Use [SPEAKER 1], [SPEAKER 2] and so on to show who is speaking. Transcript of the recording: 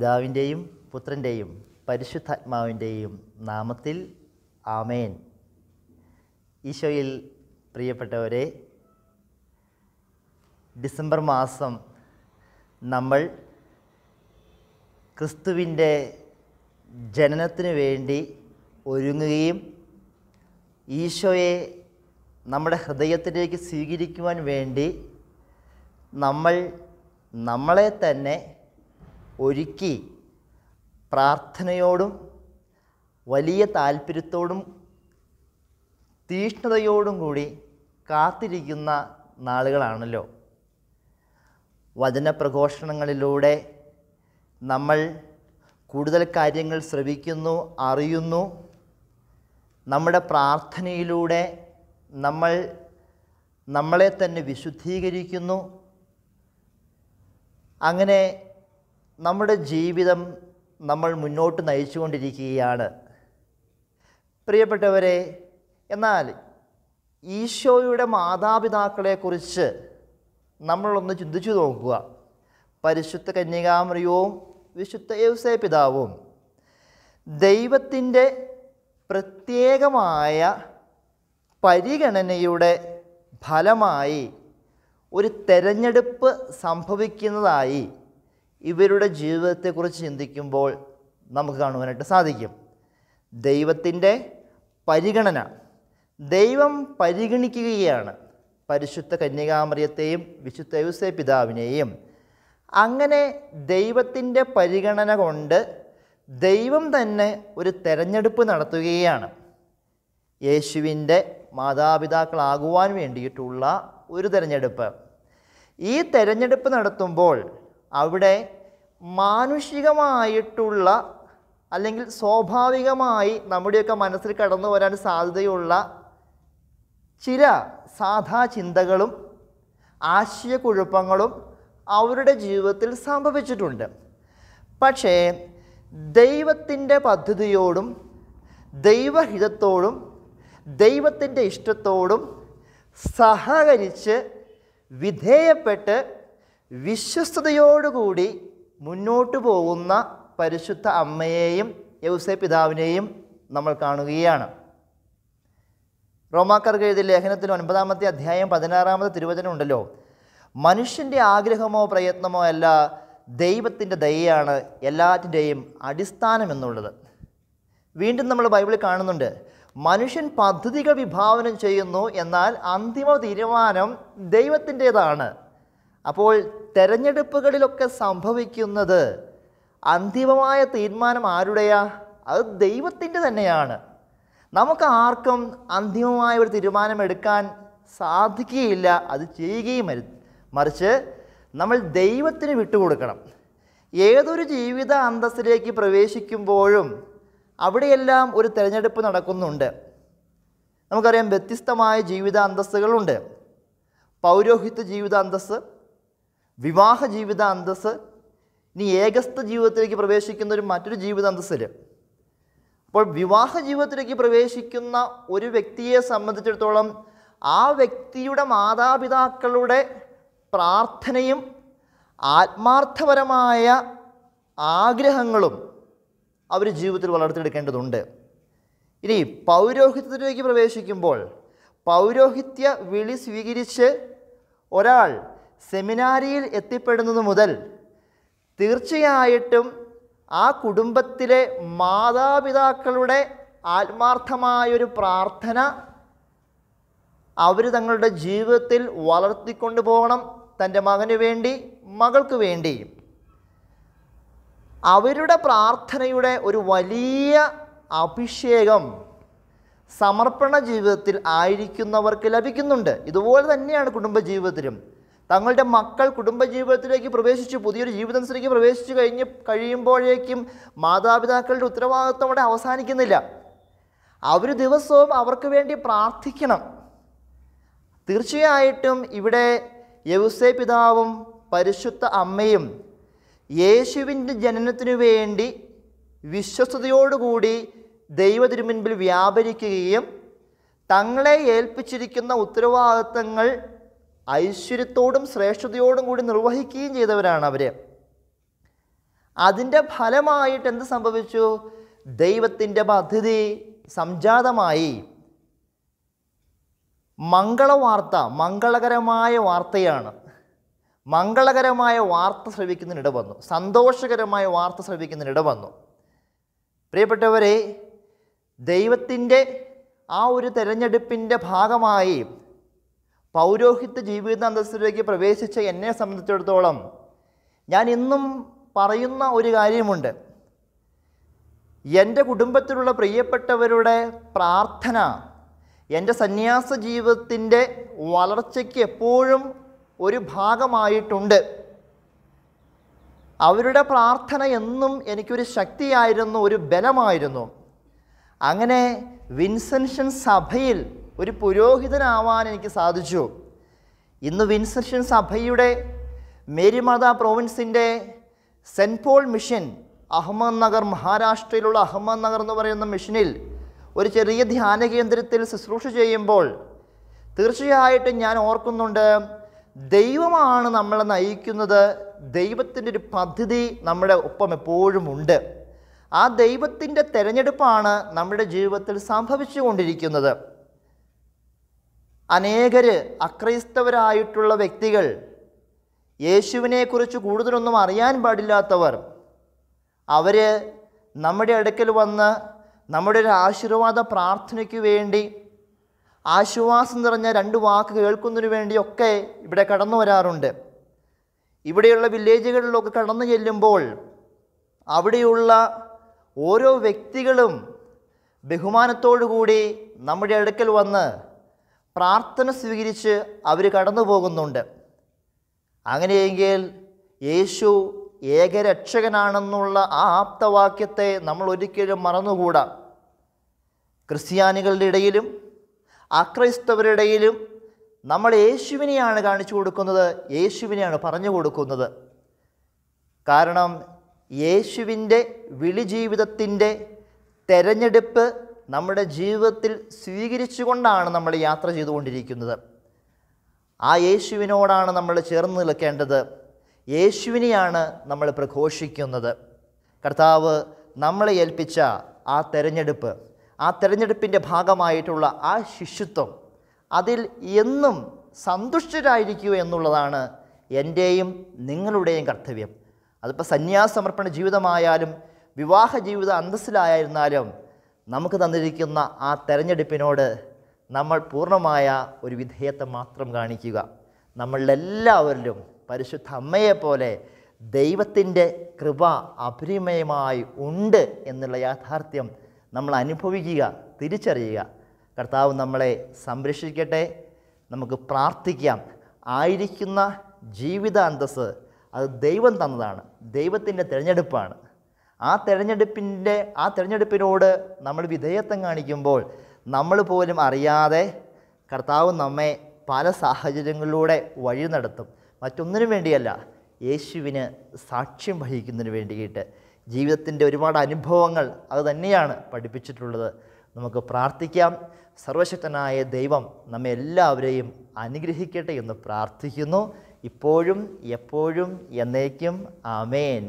[SPEAKER 1] പിതാവിൻ്റെയും പുത്രൻ്റെയും പരിശുദ്ധാത്മാവിൻ്റെയും നാമത്തിൽ ആമേൻ ഈശോയിൽ പ്രിയപ്പെട്ടവരെ ഡിസംബർ മാസം നമ്മൾ ക്രിസ്തുവിൻ്റെ ജനനത്തിന് വേണ്ടി ഒരുങ്ങുകയും ഈശോയെ നമ്മുടെ ഹൃദയത്തിലേക്ക് സ്വീകരിക്കുവാൻ വേണ്ടി നമ്മൾ നമ്മളെ തന്നെ ഒരുക്കി പ്രാർത്ഥനയോടും വലിയ താല്പര്യത്തോടും തീഷ്ണതയോടും കൂടി കാത്തിരിക്കുന്ന നാളുകളാണല്ലോ വചനപ്രഘോഷണങ്ങളിലൂടെ നമ്മൾ കൂടുതൽ കാര്യങ്ങൾ ശ്രവിക്കുന്നു അറിയുന്നു നമ്മുടെ പ്രാർത്ഥനയിലൂടെ നമ്മൾ നമ്മളെ തന്നെ വിശുദ്ധീകരിക്കുന്നു അങ്ങനെ നമ്മുടെ ജീവിതം നമ്മൾ മുന്നോട്ട് നയിച്ചുകൊണ്ടിരിക്കുകയാണ് പ്രിയപ്പെട്ടവരെ എന്നാൽ ഈശോയുടെ മാതാപിതാക്കളെക്കുറിച്ച് നമ്മളൊന്ന് ചിന്തിച്ചു നോക്കുക പരിശുദ്ധ കന്യകാമറിയവും വിശുദ്ധ യവസേ പിതാവും ദൈവത്തിൻ്റെ പ്രത്യേകമായ പരിഗണനയുടെ ഫലമായി ഒരു തെരഞ്ഞെടുപ്പ് സംഭവിക്കുന്നതായി ഇവരുടെ ജീവിതത്തെക്കുറിച്ച് ചിന്തിക്കുമ്പോൾ നമുക്ക് കാണുവാനായിട്ട് സാധിക്കും ദൈവത്തിൻ്റെ പരിഗണന ദൈവം പരിഗണിക്കുകയാണ് പരിശുദ്ധ കന്യകാമറിയത്തെയും വിശുദ്ധ യുസെ പിതാവിനെയും അങ്ങനെ ദൈവത്തിൻ്റെ പരിഗണന കൊണ്ട് ദൈവം തന്നെ ഒരു തെരഞ്ഞെടുപ്പ് നടത്തുകയാണ് യേശുവിൻ്റെ മാതാപിതാക്കളാകുവാൻ വേണ്ടിയിട്ടുള്ള ഒരു തിരഞ്ഞെടുപ്പ് ഈ തിരഞ്ഞെടുപ്പ് നടത്തുമ്പോൾ അവിടെ മാനുഷികമായിട്ടുള്ള അല്ലെങ്കിൽ സ്വാഭാവികമായി നമ്മുടെയൊക്കെ മനസ്സിൽ കടന്നു വരാൻ സാധ്യതയുള്ള ചില സാധാ ചിന്തകളും ആശയക്കുഴപ്പങ്ങളും അവരുടെ ജീവിതത്തിൽ സംഭവിച്ചിട്ടുണ്ട് പക്ഷേ ദൈവത്തിൻ്റെ പദ്ധതിയോടും ദൈവഹിതത്തോടും ദൈവത്തിൻ്റെ ഇഷ്ടത്തോടും സഹകരിച്ച് വിധേയപ്പെട്ട് വിശ്വസ്തയോടുകൂടി മുന്നോട്ട് പോകുന്ന പരിശുദ്ധ അമ്മയെയും യൗസെ പിതാവിനെയും നമ്മൾ കാണുകയാണ് റോമാക്കാർക്ക് എഴുതിയ ലേഖനത്തിൽ ഒൻപതാമത്തെ അധ്യായം പതിനാറാമത്തെ തിരുവചനം ഉണ്ടല്ലോ മനുഷ്യൻ്റെ ആഗ്രഹമോ പ്രയത്നമോ അല്ല ദൈവത്തിൻ്റെ ദയയാണ് എല്ലാറ്റിൻ്റെയും അടിസ്ഥാനം എന്നുള്ളത് വീണ്ടും നമ്മൾ ബൈബിളിൽ കാണുന്നുണ്ട് മനുഷ്യൻ പദ്ധതികൾ വിഭാവനം ചെയ്യുന്നു എന്നാൽ അന്തിമ തീരുമാനം ദൈവത്തിൻ്റേതാണ് അപ്പോൾ തെരഞ്ഞെടുപ്പുകളിലൊക്കെ സംഭവിക്കുന്നത് അന്തിമമായ തീരുമാനം ആരുടെയാ അത് ദൈവത്തിൻ്റെ തന്നെയാണ് നമുക്ക് ആർക്കും അന്തിമമായ ഒരു എടുക്കാൻ സാധിക്കുകയില്ല അത് ചെയ്യുകയും മറിച്ച് നമ്മൾ ദൈവത്തിന് വിട്ടുകൊടുക്കണം ഏതൊരു ജീവിത അന്തസ്സിലേക്ക് പ്രവേശിക്കുമ്പോഴും അവിടെയെല്ലാം ഒരു തിരഞ്ഞെടുപ്പ് നടക്കുന്നുണ്ട് നമുക്കറിയാം വ്യത്യസ്തമായ ജീവിത അന്തസ്സുകളുണ്ട് പൗരോഹിത്യ ജീവിത അന്തസ്സ് വിവാഹ ജീവിത അന്തസ് ഇനി ഏകസ്ഥ ജീവിതത്തിലേക്ക് പ്രവേശിക്കുന്ന ഒരു മറ്റൊരു ജീവിത അന്തസ്സിൽ അപ്പോൾ വിവാഹ ജീവിതത്തിലേക്ക് പ്രവേശിക്കുന്ന ഒരു വ്യക്തിയെ സംബന്ധിച്ചിടത്തോളം ആ വ്യക്തിയുടെ മാതാപിതാക്കളുടെ പ്രാർത്ഥനയും ആത്മാർത്ഥപരമായ ആഗ്രഹങ്ങളും അവർ ജീവിതത്തിൽ വളർത്തിയെടുക്കേണ്ടതുണ്ട് ഇനി പൗരോഹിത്യത്തിലേക്ക് പ്രവേശിക്കുമ്പോൾ പൗരോഹിത്യ വിളി സ്വീകരിച്ച് ഒരാൾ സെമിനാരിയിൽ എത്തിപ്പെടുന്നത് മുതൽ തീർച്ചയായിട്ടും ആ കുടുംബത്തിലെ മാതാപിതാക്കളുടെ ആത്മാർത്ഥമായൊരു പ്രാർത്ഥന അവർ തങ്ങളുടെ ജീവിതത്തിൽ വളർത്തിക്കൊണ്ടു പോകണം തൻ്റെ മകന് വേണ്ടി മകൾക്ക് വേണ്ടി അവരുടെ പ്രാർത്ഥനയുടെ ഒരു വലിയ അഭിഷേകം സമർപ്പണ ജീവിതത്തിൽ ആയിരിക്കുന്നവർക്ക് ലഭിക്കുന്നുണ്ട് ഇതുപോലെ തന്നെയാണ് കുടുംബജീവിതത്തിലും തങ്ങളുടെ മക്കൾ കുടുംബജീവിതത്തിലേക്ക് പ്രവേശിച്ച് പുതിയൊരു ജീവിതം സ്ത്രീക്ക് പ്രവേശിച്ചു കഴിഞ്ഞ് കഴിയുമ്പോഴേക്കും മാതാപിതാക്കളുടെ ഉത്തരവാദിത്വം അവിടെ അവസാനിക്കുന്നില്ല അവർ ദിവസവും അവർക്ക് വേണ്ടി പ്രാർത്ഥിക്കണം തീർച്ചയായിട്ടും ഇവിടെ യവുസെ പിതാവും പരിശുദ്ധ അമ്മയും യേശുവിൻ്റെ ജനനത്തിനു വേണ്ടി വിശ്വസ്തയോടുകൂടി മുൻപിൽ വ്യാപരിക്കുകയും തങ്ങളെ ഏൽപ്പിച്ചിരിക്കുന്ന ഉത്തരവാദിത്തങ്ങൾ ഐശ്വര്യത്തോടും ശ്രേഷ്ഠതയോടും കൂടി നിർവഹിക്കുകയും ചെയ്തവരാണ് അവർ അതിൻ്റെ ഫലമായിട്ട് എന്ത് സംഭവിച്ചു ദൈവത്തിൻ്റെ പദ്ധതി സംജാതമായി മംഗളവാർത്ത മംഗളകരമായ വാർത്തയാണ് മംഗളകരമായ വാർത്ത ശ്രവിക്കുന്നതിനിട വന്നു സന്തോഷകരമായ വാർത്ത ശ്രവിക്കുന്നതിനിട വന്നു പ്രിയപ്പെട്ടവരെ ദൈവത്തിൻ്റെ ആ ഒരു തിരഞ്ഞെടുപ്പിൻ്റെ ഭാഗമായി പൗരോഹിത്യ ജീവിത അന്തസ്സിലേക്ക് പ്രവേശിച്ച എന്നെ സംബന്ധിച്ചിടത്തോളം ഞാൻ ഇന്നും പറയുന്ന ഒരു കാര്യമുണ്ട് എൻ്റെ കുടുംബത്തിലുള്ള പ്രിയപ്പെട്ടവരുടെ പ്രാർത്ഥന എൻ്റെ സന്യാസ ജീവിതത്തിൻ്റെ വളർച്ചയ്ക്ക് എപ്പോഴും ഒരു ഭാഗമായിട്ടുണ്ട് അവരുടെ പ്രാർത്ഥന എന്നും എനിക്കൊരു ശക്തിയായിരുന്നു ഒരു ബലമായിരുന്നു അങ്ങനെ വിൻസെൻഷൻ സഭയിൽ ഒരു പുരോഹിതനാവാൻ എനിക്ക് സാധിച്ചു ഇന്ന് വിൻസെഷൻ സഭയുടെ മേരിമാത പ്രോവിൻസിൻ്റെ Saint Paul Mission Ahmednagar മഹാരാഷ്ട്രയിലുള്ള അഹമ്മദ് നഗർ എന്ന് പറയുന്ന മിഷനിൽ ഒരു ചെറിയ ധ്യാന കേന്ദ്രത്തിൽ ശുശ്രൂഷ ചെയ്യുമ്പോൾ തീർച്ചയായിട്ടും ഞാൻ ഓർക്കുന്നുണ്ട് ദൈവമാണ് നമ്മളെ നയിക്കുന്നത് ദൈവത്തിൻ്റെ ഒരു പദ്ധതി നമ്മുടെ ഒപ്പം എപ്പോഴും ഉണ്ട് ആ ദൈവത്തിൻ്റെ തിരഞ്ഞെടുപ്പാണ് നമ്മുടെ ജീവിതത്തിൽ സംഭവിച്ചു കൊണ്ടിരിക്കുന്നത് അനേകർ അക്രൈസ്തവരായിട്ടുള്ള വ്യക്തികൾ യേശുവിനെക്കുറിച്ച് കൂടുതലൊന്നും അറിയാൻ പാടില്ലാത്തവർ അവർ നമ്മുടെ അടുക്കൽ വന്ന് നമ്മുടെ ഒരു ആശീർവാദ പ്രാർത്ഥനയ്ക്ക് വേണ്ടി ആശ്വാസം നിറഞ്ഞ രണ്ട് വാക്ക് കേൾക്കുന്നതിന് വേണ്ടിയൊക്കെ ഇവിടെ കടന്നു വരാറുണ്ട് ഇവിടെയുള്ള വില്ലേജുകളിലൊക്കെ കടന്നു ചെല്ലുമ്പോൾ അവിടെയുള്ള ഓരോ വ്യക്തികളും ബഹുമാനത്തോടു കൂടി നമ്മുടെ അടുക്കൽ വന്ന് പ്രാർത്ഥന സ്വീകരിച്ച് അവർ കടന്നു പോകുന്നുണ്ട് അങ്ങനെയെങ്കിൽ യേശു ഏകരക്ഷകനാണെന്നുള്ള ആ ആപ്തവാക്യത്തെ നമ്മൾ ഒരിക്കലും മറന്നുകൂടാ ക്രിസ്ത്യാനികളുടെ ഇടയിലും അക്രൈസ്തവരുടെ ഇടയിലും നമ്മൾ യേശുവിനെയാണ് കാണിച്ചു കൊടുക്കുന്നത് യേശുവിനെയാണ് പറഞ്ഞു കൊടുക്കുന്നത് കാരണം യേശുവിൻ്റെ ജീവിതത്തിൻ്റെ തെരഞ്ഞെടുപ്പ് നമ്മുടെ ജീവിതത്തിൽ സ്വീകരിച്ചുകൊണ്ടാണ് നമ്മൾ യാത്ര ചെയ്തുകൊണ്ടിരിക്കുന്നത് ആ യേശുവിനോടാണ് നമ്മൾ ചേർന്ന് നിൽക്കേണ്ടത് യേശുവിനെയാണ് നമ്മൾ പ്രഘോഷിക്കുന്നത് കർത്താവ് നമ്മളെ ഏൽപ്പിച്ച ആ തെരഞ്ഞെടുപ്പ് ആ തെരഞ്ഞെടുപ്പിൻ്റെ ഭാഗമായിട്ടുള്ള ആ ശിശുത്വം അതിൽ എന്നും സന്തുഷ്ടരായിരിക്കുക എന്നുള്ളതാണ് എൻ്റെയും നിങ്ങളുടെയും കർത്തവ്യം അതിപ്പോൾ സന്യാസമർപ്പണ ജീവിതമായാലും വിവാഹ ജീവിത അന്തസ്സിലായിരുന്നാലും നമുക്ക് തന്നിരിക്കുന്ന ആ തെരഞ്ഞെടുപ്പിനോട് നമ്മൾ പൂർണ്ണമായ ഒരു വിധേയത്വം മാത്രം കാണിക്കുക നമ്മളെല്ലാവരിലും പരിശുദ്ധ അമ്മയെപ്പോലെ ദൈവത്തിൻ്റെ കൃപ അപരിമയമായി ഉണ്ട് എന്നുള്ള യാഥാർത്ഥ്യം നമ്മൾ അനുഭവിക്കുക തിരിച്ചറിയുക കർത്താവ് നമ്മളെ സംരക്ഷിക്കട്ടെ നമുക്ക് പ്രാർത്ഥിക്കാം ആയിരിക്കുന്ന ജീവിത അന്തസ്സ് അത് ദൈവം തന്നതാണ് ദൈവത്തിൻ്റെ തിരഞ്ഞെടുപ്പാണ് ആ തിരഞ്ഞെടുപ്പിൻ്റെ ആ തിരഞ്ഞെടുപ്പിനോട് നമ്മൾ വിധേയത്വം കാണിക്കുമ്പോൾ നമ്മൾ പോലും അറിയാതെ കർത്താവ് നമ്മെ പല സാഹചര്യങ്ങളിലൂടെ വഴി നടത്തും മറ്റൊന്നിനും വേണ്ടിയല്ല യേശുവിന് സാക്ഷ്യം വഹിക്കുന്നതിന് വേണ്ടിയിട്ട് ജീവിതത്തിൻ്റെ ഒരുപാട് അനുഭവങ്ങൾ അത് തന്നെയാണ് പഠിപ്പിച്ചിട്ടുള്ളത് നമുക്ക് പ്രാർത്ഥിക്കാം സർവശക്തനായ ദൈവം നമ്മെ എല്ലാവരെയും അനുഗ്രഹിക്കട്ടെ എന്ന് പ്രാർത്ഥിക്കുന്നു ഇപ്പോഴും എപ്പോഴും എന്നേക്കും ആമേൻ